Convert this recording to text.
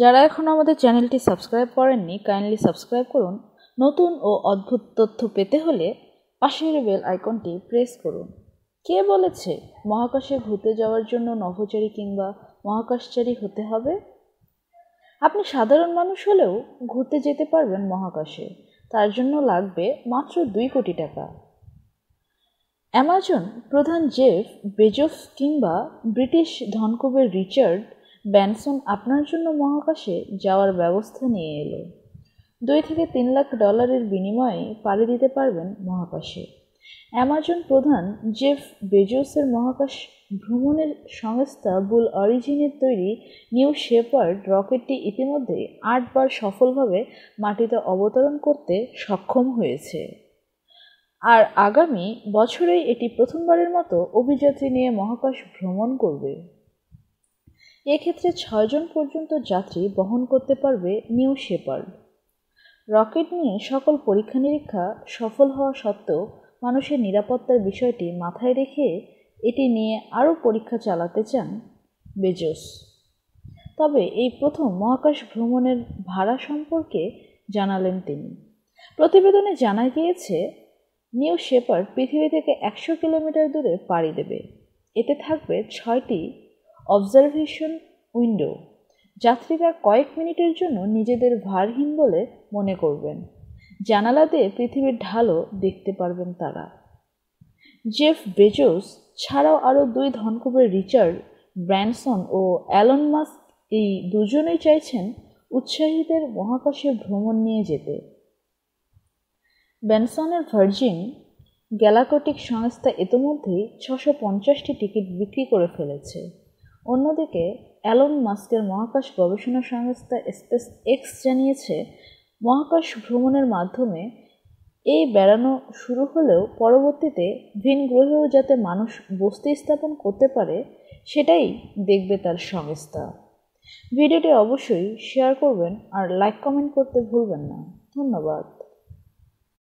যারা এখন আমাদের চ্যানেলটি সাবস্ক্রাইব করেননি কাইন্ডলি সাবস্ক্রাইব করুন নতুন ও অদ্ভুত তথ্য পেতে হলে পাশের বেল আইকনটি প্রেস করুন কে বলেছে মহাকাশে ঘুরতে যাওয়ার জন্য নভোচারী কিংবা মহাকাশচারী হতে হবে আপনি সাধারণ মানুষ হলেও ঘুরতে যেতে পারবেন মহাকাশে তার জন্য লাগবে মাত্র দুই কোটি টাকা অ্যামাজন প্রধান জেফ বেজফ কিংবা ব্রিটিশ ধনকুবের রিচার্ড ব্যানসন আপনার জন্য মহাকাশে যাওয়ার ব্যবস্থা নিয়ে এলো দুই থেকে তিন লাখ ডলারের বিনিময়ে পাড়ি দিতে পারবেন মহাকাশে অ্যামাজন প্রধান জেফ বেজোসের মহাকাশ ভ্রমণের সংস্থা বুল অরিজিনের তৈরি নিউ শেপার্ড রকেটটি ইতিমধ্যে আটবার সফলভাবে মাটিতে অবতরণ করতে সক্ষম হয়েছে আর আগামী বছরেই এটি প্রথমবারের মতো অভিযাত্রী নিয়ে মহাকাশ ভ্রমণ করবে এক্ষেত্রে ছয়জন পর্যন্ত যাত্রী বহন করতে পারবে নিউ শেপার্ড রকেট নিয়ে সকল পরীক্ষা নিরীক্ষা সফল হওয়া সত্ত্বেও মানুষের নিরাপত্তার বিষয়টি মাথায় রেখে এটি নিয়ে আরও পরীক্ষা চালাতে চান বেজোস তবে এই প্রথম মহাকাশ ভ্রমণের ভাড়া সম্পর্কে জানালেন তিনি প্রতিবেদনে জানা গিয়েছে নিউ শেপার্ড পৃথিবী থেকে একশো কিলোমিটার দূরে পাড়ি দেবে এতে থাকবে ছয়টি অবজারভেশন উইন্ডো যাত্রীরা কয়েক মিনিটের জন্য নিজেদের ভারহীন বলে মনে করবেন জানালা দিয়ে পৃথিবীর ঢালও দেখতে পারবেন তারা জেফ বেজোস ছাড়াও আরও দুই ধনকুবের রিচার্ড ব্র্যানসন ও অ্যালন মাস্ক এই দুজনেই চাইছেন উৎসাহীদের মহাকাশে ভ্রমণ নিয়ে যেতে ব্যানসনের ভার্জিন গ্যালাকটিক সংস্থা ইতিমধ্যেই ছশো পঞ্চাশটি টিকিট বিক্রি করে ফেলেছে অন্যদিকে অ্যালন মাস্কের মহাকাশ গবেষণা সংস্থা স্পেস এক্স জানিয়েছে মহাকাশ ভ্রমণের মাধ্যমে এই বেড়ানো শুরু হলেও পরবর্তীতে ভিন গ্রহেও যাতে মানুষ বসতি স্থাপন করতে পারে সেটাই দেখবে তার সংস্থা ভিডিওটি অবশ্যই শেয়ার করবেন আর লাইক কমেন্ট করতে ভুলবেন না ধন্যবাদ